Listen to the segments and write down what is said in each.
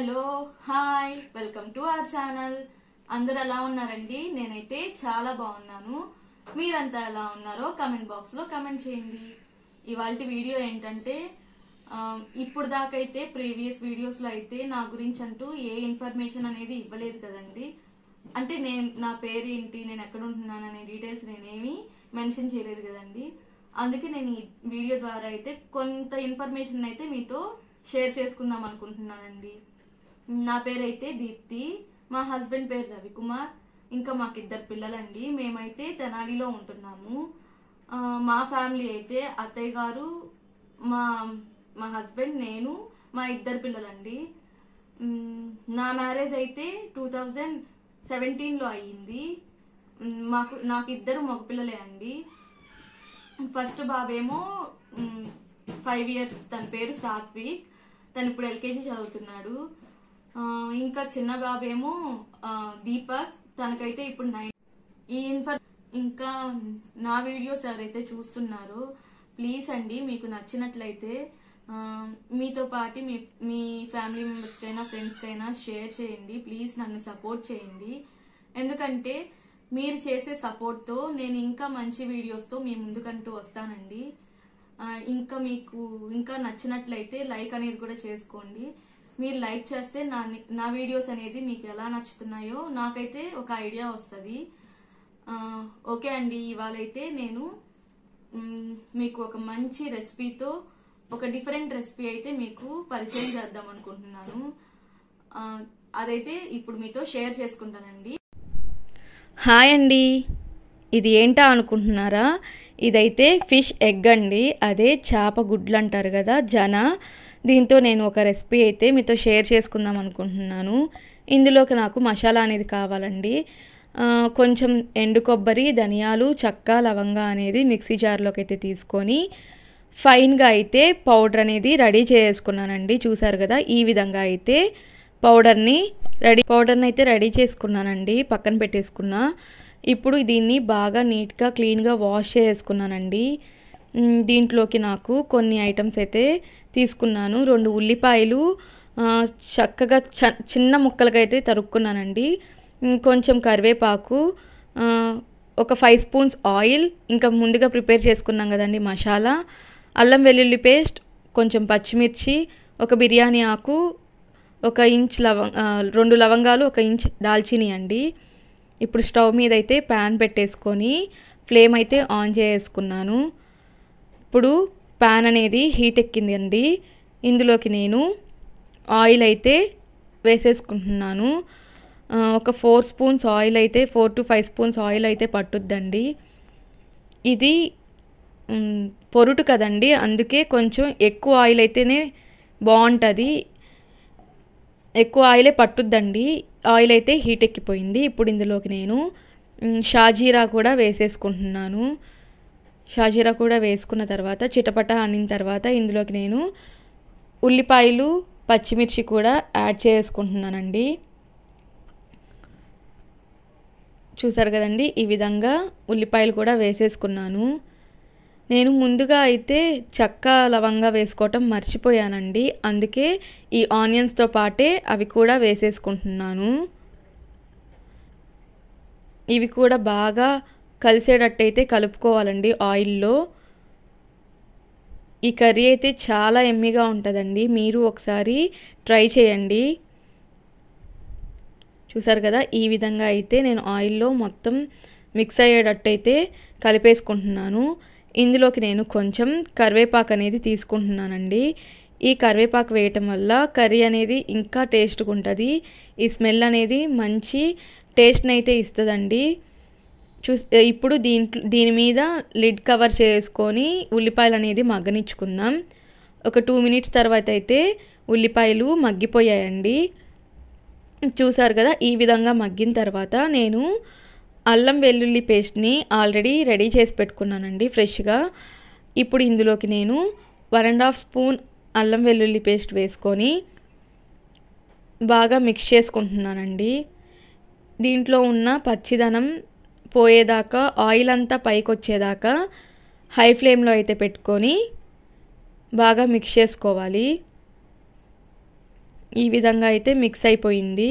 hello hi welcome to our channel అందరు ఎలా ఉన్నారండి నేనైతే చాలా బాగున్నాను మీరంతా ఎలా ఉన్నారో కమెంట్ బాక్స్ లో కమెంట్ చేయండి ఇవాళ వీడియో ఏంటంటే ఇప్పుడు దాకైతే ప్రీవియస్ వీడియోస్ లో అయితే నా గురించి అంటూ ఏ ఇన్ఫర్మేషన్ అనేది ఇవ్వలేదు కదండి అంటే నేను నా పేరు ఏంటి నేను ఎక్కడ ఉంటున్నాను అనే డీటెయిల్స్ నేనేమి మెన్షన్ చేయలేదు కదండి అందుకే నేను ఈ వీడియో ద్వారా అయితే కొంత ఇన్ఫర్మేషన్ అయితే మీతో షేర్ చేసుకుందాం అనుకుంటున్నానండి నా పేరైతే దీప్తి మా హస్బెండ్ పేరు రవికుమార్ ఇంకా మాకిద్దరు పిల్లలండి మేమైతే తెనాలిలో ఉంటున్నాము మా ఫ్యామిలీ అయితే అత్తయ్య గారు మా మా హస్బెండ్ నేను మా ఇద్దరు పిల్లలండి నా మ్యారేజ్ అయితే టూ థౌజండ్ సెవెంటీన్లో అయ్యింది మాకు నాకు ఇద్దరు మగపిల్లలే అండి ఫస్ట్ బాబేమో ఫైవ్ ఇయర్స్ తన పేరు సాత్విక్ తను ఇప్పుడు ఎల్కేజీ చదువుతున్నాడు ఇంకా చిన్న బాబేమో దీపక్ తనకైతే ఇప్పుడు నైన్ ఈ ఇన్ఫర్ ఇంకా నా వీడియోస్ ఎవరైతే చూస్తున్నారు ప్లీజ్ అండి మీకు నచ్చినట్లయితే మీతో పాటు మీ మీ ఫ్యామిలీ మెంబర్స్కైనా ఫ్రెండ్స్కైనా షేర్ చేయండి ప్లీజ్ నన్ను సపోర్ట్ చేయండి ఎందుకంటే మీరు చేసే సపోర్ట్తో నేను ఇంకా మంచి వీడియోస్తో మీ ముందుకంటూ వస్తానండి ఇంకా మీకు ఇంకా నచ్చినట్లయితే లైక్ అనేది కూడా చేసుకోండి మీరు లైక్ చేస్తే నా నా వీడియోస్ అనేది మీకు ఎలా నచ్చుతున్నాయో నాకైతే ఒక ఐడియా వస్తుంది ఓకే అండి ఇవాళైతే నేను మీకు ఒక మంచి రెసిపీతో ఒక డిఫరెంట్ రెసిపీ అయితే మీకు పరిచయం చేద్దాం అనుకుంటున్నాను అదైతే ఇప్పుడు మీతో షేర్ చేసుకుంటానండి హాయ్ అండి ఇది ఏంటా అనుకుంటున్నారా ఇదైతే ఫిష్ ఎగ్ అండి అదే చేప గుడ్లు అంటారు కదా జన దీంతో నేను ఒక రెసిపీ అయితే మీతో షేర్ చేసుకుందాం అనుకుంటున్నాను ఇందులోకి నాకు మసాలా అనేది కావాలండి కొంచెం ఎండు కొబ్బరి ధనియాలు చక్క లవంగా అనేది మిక్సీ జార్లోకి అయితే తీసుకొని ఫైన్గా అయితే పౌడర్ అనేది రెడీ చేసుకున్నానండి చూసారు కదా ఈ విధంగా అయితే పౌడర్ని రెడీ పౌడర్ని అయితే రెడీ చేసుకున్నానండి పక్కన పెట్టేసుకున్నా ఇప్పుడు దీన్ని బాగా నీట్గా క్లీన్గా వాష్ చేసుకున్నానండి దీంట్లోకి నాకు కొన్ని ఐటమ్స్ అయితే తీసుకున్నాను రెండు ఉల్లిపాయలు చక్కగా చ చిన్న ముక్కలుగా అయితే తరుక్కున్నానండి కొంచెం కరివేపాకు ఒక ఫైవ్ స్పూన్స్ ఆయిల్ ఇంకా ముందుగా ప్రిపేర్ చేసుకున్నాం కదండి మసాలా అల్లం వెల్లుల్లి పేస్ట్ కొంచెం పచ్చిమిర్చి ఒక బిర్యానీ ఆకు ఒక ఇంచ్ లవంగ రెండు లవంగాలు ఒక ఇంచ్ దాల్చిని అండి ఇప్పుడు స్టవ్ మీద అయితే ప్యాన్ పెట్టేసుకొని ఫ్లేమ్ అయితే ఆన్ చేసుకున్నాను ఇప్పుడు ప్యాన్ అనేది హీట్ ఎక్కింది అండి ఇందులోకి నేను ఆయిల్ అయితే వేసేసుకుంటున్నాను ఒక ఫోర్ స్పూన్స్ ఆయిల్ అయితే four to five spoons oil అయితే పట్టుద్దండి ఇది పొరుటు కదండి అందుకే కొంచెం ఎక్కువ ఆయిల్ అయితేనే బాగుంటుంది ఎక్కువ ఆయిలే పట్టుద్దండి ఆయిల్ అయితే హీట్ ఎక్కిపోయింది ఇప్పుడు ఇందులోకి నేను షాజీరా కూడా వేసేసుకుంటున్నాను షాజీరా కూడా వేసుకున్న తర్వాత చిటపట అనిన తర్వాత ఇందులోకి నేను ఉల్లిపాయలు పచ్చిమిర్చి కూడా యాడ్ చేసుకుంటున్నానండి చూసారు కదండి ఈ విధంగా ఉల్లిపాయలు కూడా వేసేసుకున్నాను నేను ముందుగా అయితే చక్క లవంగా వేసుకోవటం మర్చిపోయానండి అందుకే ఈ ఆనియన్స్తో పాటే అవి కూడా వేసేసుకుంటున్నాను ఇవి కూడా బాగా కలిసేటట్టయితే కలుపుకోవాలండి ఆయిల్లో ఈ కర్రీ అయితే చాలా ఎమ్మిగా ఉంటుందండి మీరు ఒకసారి ట్రై చేయండి చూసారు కదా ఈ విధంగా అయితే నేను ఆయిల్లో మొత్తం మిక్స్ అయ్యేటట్టయితే కలిపేసుకుంటున్నాను ఇందులోకి నేను కొంచెం కరివేపాకు అనేది తీసుకుంటున్నానండి ఈ కరివేపాకు వేయటం వల్ల కర్రీ అనేది ఇంకా టేస్ట్గా ఉంటుంది ఈ స్మెల్ అనేది మంచి టేస్ట్ని అయితే ఇస్తుందండి చూ ఇప్పుడు దీంట్లో దీని మీద లిడ్ కవర్ చేసుకొని ఉల్లిపాయలు అనేది మగ్గనిచ్చుకుందాం ఒక టూ మినిట్స్ తర్వాత అయితే ఉల్లిపాయలు మగ్గిపోయాయండి చూసారు కదా ఈ విధంగా మగ్గిన తర్వాత నేను అల్లం వెల్లుల్లి పేస్ట్ని ఆల్రెడీ రెడీ చేసి పెట్టుకున్నానండి ఫ్రెష్గా ఇప్పుడు ఇందులోకి నేను వన్ అండ్ హాఫ్ స్పూన్ అల్లం వెల్లుల్లి పేస్ట్ వేసుకొని బాగా మిక్స్ చేసుకుంటున్నానండి దీంట్లో ఉన్న పచ్చిదనం పోయేదాకా ఆయిల్ అంతా పైకి వచ్చేదాకా హై ఫ్లేమ్లో అయితే పెట్టుకొని బాగా మిక్స్ చేసుకోవాలి ఈ విధంగా అయితే మిక్స్ అయిపోయింది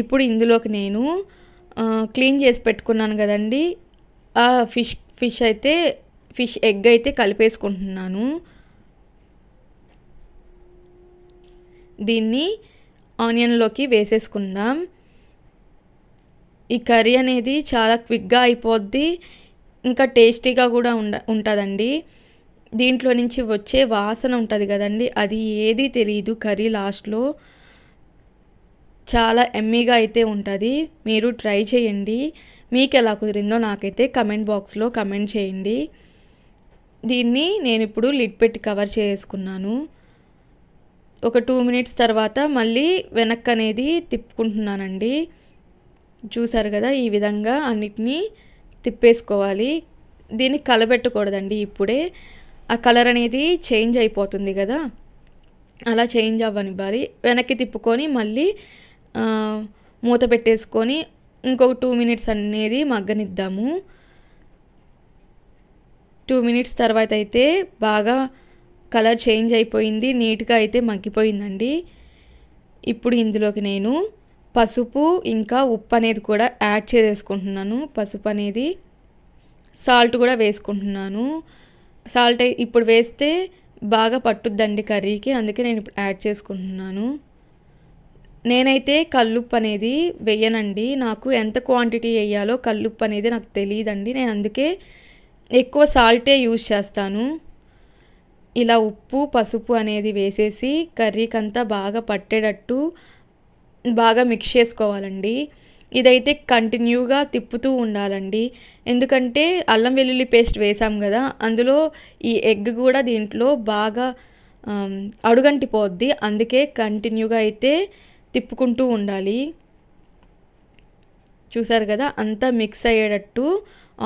ఇప్పుడు ఇందులోకి నేను క్లీన్ చేసి పెట్టుకున్నాను కదండి ఆ ఫిష్ ఫిష్ అయితే ఫిష్ ఎగ్ అయితే కలిపేసుకుంటున్నాను దీన్ని ఆనియన్లోకి వేసేసుకుందాం ఈ కర్రీ అనేది చాలా క్విక్గా అయిపోద్ది ఇంకా టేస్టీగా కూడా ఉండ ఉంటుందండి దీంట్లో నుంచి వచ్చే వాసన ఉంటుంది కదండి అది ఏది తెలియదు కర్రీ లాస్ట్లో చాలా ఎమ్మీగా అయితే ఉంటుంది మీరు ట్రై చేయండి మీకు ఎలా కుదిరిందో నాకైతే కమెంట్ బాక్స్లో కమెంట్ చేయండి దీన్ని నేను ఇప్పుడు లిడ్ పెట్టి కవర్ చేసుకున్నాను ఒక టూ మినిట్స్ తర్వాత మళ్ళీ వెనక్కి అనేది తిప్పుకుంటున్నానండి చూసారు కదా ఈ విధంగా అన్నిటినీ తిప్పేసుకోవాలి దీన్ని కలబెట్టకూడదండి ఇప్పుడే ఆ కలర్ అనేది చేంజ్ అయిపోతుంది కదా అలా చేంజ్ అవ్వనివ్వాలి వెనక్కి తిప్పుకొని మళ్ళీ మూత పెట్టేసుకొని ఇంకొక టూ మినిట్స్ అనేది మగ్గనిద్దాము టూ మినిట్స్ తర్వాత అయితే బాగా కలర్ చేంజ్ అయిపోయింది నీట్గా అయితే మగ్గిపోయిందండి ఇప్పుడు ఇందులోకి నేను పసుపు ఇంకా ఉప్పు అనేది కూడా యాడ్ చేసేసుకుంటున్నాను పసుపు అనేది సాల్ట్ కూడా వేసుకుంటున్నాను సాల్ట్ ఇప్పుడు వేస్తే బాగా పట్టుద్దండి కర్రీకి అందుకే నేను ఇప్పుడు యాడ్ చేసుకుంటున్నాను నేనైతే కల్లుప్పు అనేది వేయనండి నాకు ఎంత క్వాంటిటీ వేయాలో కల్లుప్పు అనేది నాకు తెలియదండి నేను అందుకే ఎక్కువ సాల్టే యూజ్ చేస్తాను ఇలా ఉప్పు పసుపు అనేది వేసేసి కర్రీకంతా బాగా పట్టేటట్టు బాగా మిక్స్ చేసుకోవాలండి ఇదైతే కంటిన్యూగా తిప్పుతూ ఉండాలండి ఎందుకంటే అల్లం వెల్లుల్లి పేస్ట్ వేసాం కదా అందులో ఈ ఎగ్ కూడా దీంట్లో బాగా అడుగంటిపోద్ది అందుకే కంటిన్యూగా అయితే తిప్పుకుంటూ ఉండాలి చూసారు కదా అంతా మిక్స్ అయ్యేటట్టు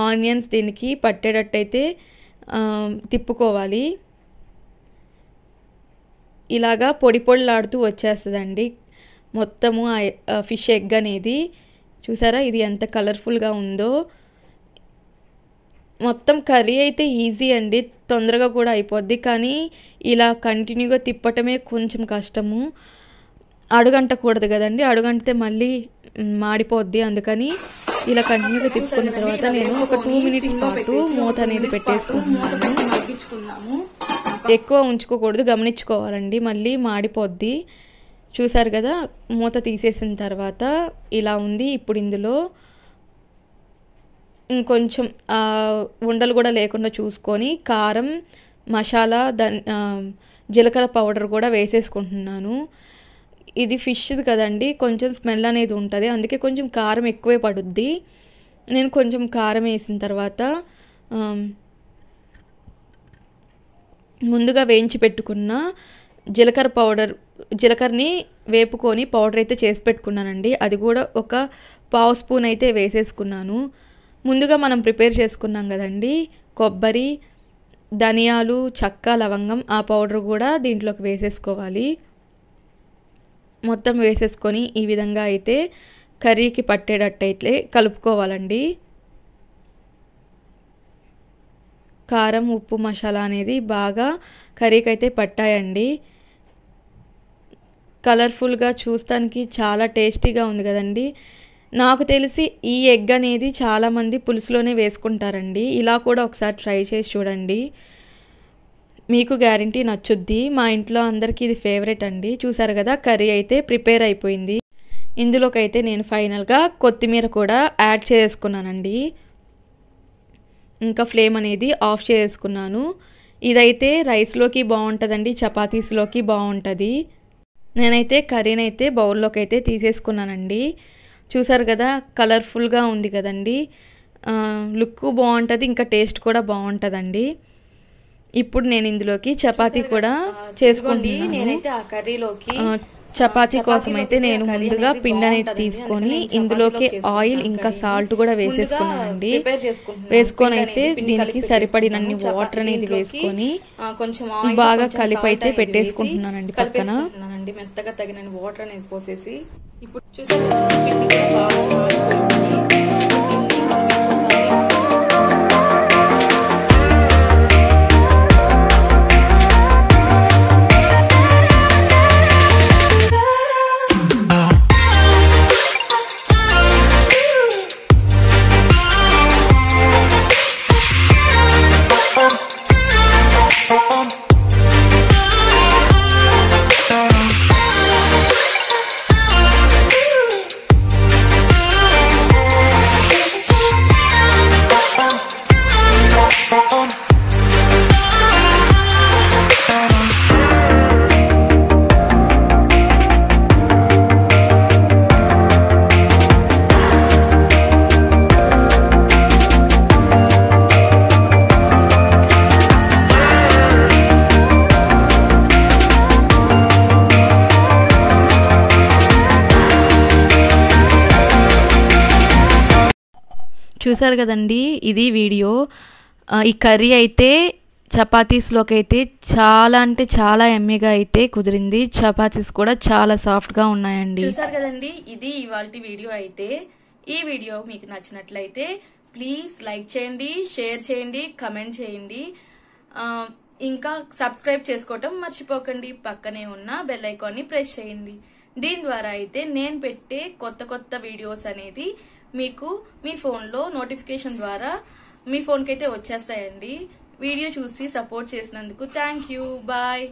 ఆనియన్స్ దీనికి పట్టేటట్టు అయితే తిప్పుకోవాలి ఇలాగా పొడి పొడిలాడుతూ వచ్చేస్తుందండి మొత్తము ఆ ఫిష్ ఎగ్ అనేది చూసారా ఇది ఎంత కలర్ఫుల్గా ఉందో మొత్తం కర్రీ అయితే ఈజీ అండి తొందరగా కూడా అయిపోద్ది కానీ ఇలా కంటిన్యూగా తిప్పటమే కొంచెం కష్టము అడుగంటకూడదు కదండి అడుగంటే మళ్ళీ మాడిపోద్ది అందుకని ఇలా కంటిన్యూగా తిప్పుకున్న తర్వాత నేను ఒక టూ మినిట్స్ పాటు మూత అనేది పెట్టేసుకుంటున్నాను ఎక్కువ ఉంచుకోకూడదు గమనించుకోవాలండి మళ్ళీ మాడిపోద్ది చూసారు కదా మూత తీసేసిన తర్వాత ఇలా ఉంది ఇప్పుడు ఇందులో ఇంకొంచెం ఉండలు కూడా లేకుండా చూసుకొని కారం మసాలా దన్ జీలకర్ర పౌడర్ కూడా వేసేసుకుంటున్నాను ఇది ఫిష్ కదండి కొంచెం స్మెల్ అనేది ఉంటుంది అందుకే కొంచెం కారం ఎక్కువే పడుద్ది నేను కొంచెం కారం వేసిన తర్వాత ముందుగా వేయించి పెట్టుకున్న జీలకర్ర పౌడర్ జీలకర్రని వేపుకొని పౌడర్ అయితే చేసి పెట్టుకున్నానండి అది కూడా ఒక పావు స్పూన్ అయితే వేసేసుకున్నాను ముందుగా మనం ప్రిపేర్ చేసుకున్నాం కదండి కొబ్బరి ధనియాలు చక్క లవంగం ఆ పౌడర్ కూడా దీంట్లోకి వేసేసుకోవాలి మొత్తం వేసేసుకొని ఈ విధంగా అయితే కర్రీకి పట్టేటట్టయితే కలుపుకోవాలండి కారం ఉప్పు మసాలా అనేది బాగా కర్రీకి అయితే పట్టాయండి కలర్ఫుల్గా చూస్తానికి చాలా టేస్టీగా ఉంది కదండి నాకు తెలిసి ఈ ఎగ్ అనేది చాలామంది పులుసులోనే వేసుకుంటారండి ఇలా కూడా ఒకసారి ట్రై చేసి చూడండి మీకు గ్యారంటీ నచ్చుద్ది మా ఇంట్లో అందరికీ ఇది ఫేవరెట్ అండి చూసారు కదా కర్రీ అయితే ప్రిపేర్ అయిపోయింది ఇందులోకి అయితే నేను ఫైనల్గా కొత్తిమీర కూడా యాడ్ చేసుకున్నానండి ఇంకా ఫ్లేమ్ అనేది ఆఫ్ చేసుకున్నాను ఇదైతే రైస్లోకి బాగుంటుందండి చపాతీస్లోకి బాగుంటుంది నేనైతే కర్రీని అయితే బౌల్లోకి అయితే తీసేసుకున్నానండి చూసారు కదా కలర్ఫుల్గా ఉంది కదండి లుక్ బాగుంటుంది ఇంకా టేస్ట్ కూడా బాగుంటుందండి ఇప్పుడు నేను ఇందులోకి చపాతీ కూడా చేసుకోండి నేనైతే ఆ కర్రీలోకి చపాతి కోసం అయితే నేను ముందుగా పిండి అనేది తీసుకొని ఇందులోకి ఆయిల్ ఇంకా సాల్ట్ కూడా వేసేసుకున్నానండి వేసుకొని అయితే దీనికి సరిపడినన్ని వాటర్ అనేది వేసుకొని బాగా కలిపి అయితే పెట్టేసుకుంటున్నానండి పక్కన మెత్తగా తగినని వాటర్ అనేది పోసేసి ఇప్పుడు చూసే పిండి బాగా చూసారు కదండి ఇది వీడియో ఈ కర్రీ అయితే చపాతీస్లోకి అయితే చాలా అంటే చాలా ఎమ్మెగా అయితే కుదిరింది చపాతీస్ కూడా చాలా సాఫ్ట్గా ఉన్నాయండి చూసారు కదండి ఇది ఇవాళ వీడియో అయితే ఈ వీడియో మీకు నచ్చినట్లయితే ప్లీజ్ లైక్ చేయండి షేర్ చేయండి కమెంట్ చేయండి ఇంకా సబ్స్క్రైబ్ చేసుకోవటం మర్చిపోకండి పక్కనే ఉన్న బెల్ ఐకాన్ని ప్రెస్ చేయండి దీని ద్వారా అయితే నేను పెట్టే కొత్త కొత్త వీడియోస్ అనేది మీకు మీ ఫోన్లో నోటిఫికేషన్ ద్వారా మీ ఫోన్కి అయితే వచ్చేస్తాయండి వీడియో చూసి సపోర్ట్ చేసినందుకు థ్యాంక్ యూ బాయ్